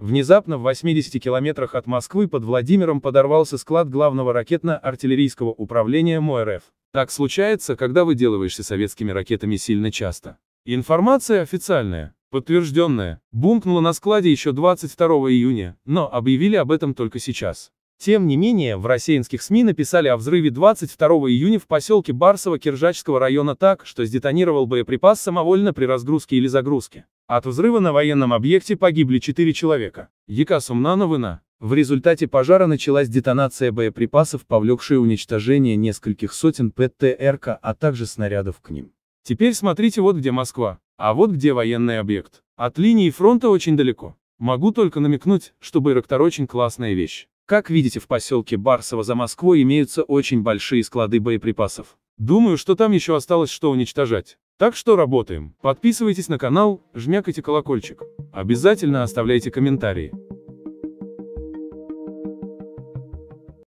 Внезапно в 80 километрах от Москвы под Владимиром подорвался склад главного ракетно-артиллерийского управления МОРФ. Так случается, когда выделываешься советскими ракетами сильно часто. Информация официальная, подтвержденная, бумкнула на складе еще 22 июня, но объявили об этом только сейчас. Тем не менее, в российских СМИ написали о взрыве 22 июня в поселке Барсово Киржачского района так, что сдетонировал боеприпас самовольно при разгрузке или загрузке. От взрыва на военном объекте погибли 4 человека. Якасумнановына. В результате пожара началась детонация боеприпасов, повлекшая уничтожение нескольких сотен ПТРК, а также снарядов к ним. Теперь смотрите вот где Москва, а вот где военный объект. От линии фронта очень далеко. Могу только намекнуть, что Байрактар очень классная вещь. Как видите, в поселке Барсово за Москвой имеются очень большие склады боеприпасов. Думаю, что там еще осталось что уничтожать. Так что работаем. Подписывайтесь на канал, жмякайте колокольчик. Обязательно оставляйте комментарии.